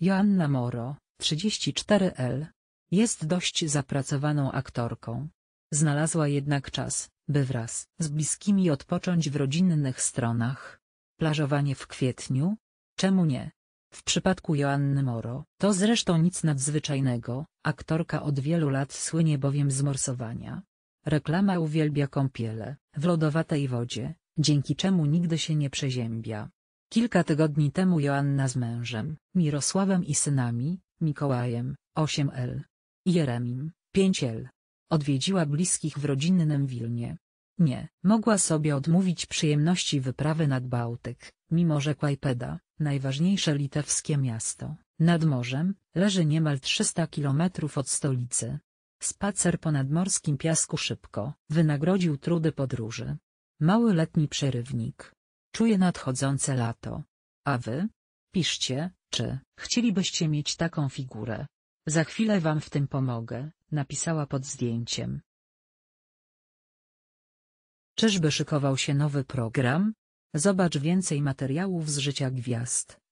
Joanna Moro, 34L. Jest dość zapracowaną aktorką. Znalazła jednak czas, by wraz z bliskimi odpocząć w rodzinnych stronach. Plażowanie w kwietniu? Czemu nie? W przypadku Joanny Moro, to zresztą nic nadzwyczajnego, aktorka od wielu lat słynie bowiem z morsowania. Reklama uwielbia kąpiele, w lodowatej wodzie, dzięki czemu nigdy się nie przeziębia. Kilka tygodni temu Joanna z mężem, Mirosławem i synami, Mikołajem, 8L. i Jeremim, 5L. Odwiedziła bliskich w rodzinnym Wilnie. Nie, mogła sobie odmówić przyjemności wyprawy nad Bałtyk, mimo że Kłajpeda, najważniejsze litewskie miasto, nad morzem, leży niemal 300 kilometrów od stolicy. Spacer po nadmorskim piasku szybko wynagrodził trudy podróży. Mały letni przerywnik Czuję nadchodzące lato. A wy? Piszcie, czy chcielibyście mieć taką figurę. Za chwilę wam w tym pomogę, napisała pod zdjęciem. Czyżby szykował się nowy program? Zobacz więcej materiałów z życia gwiazd.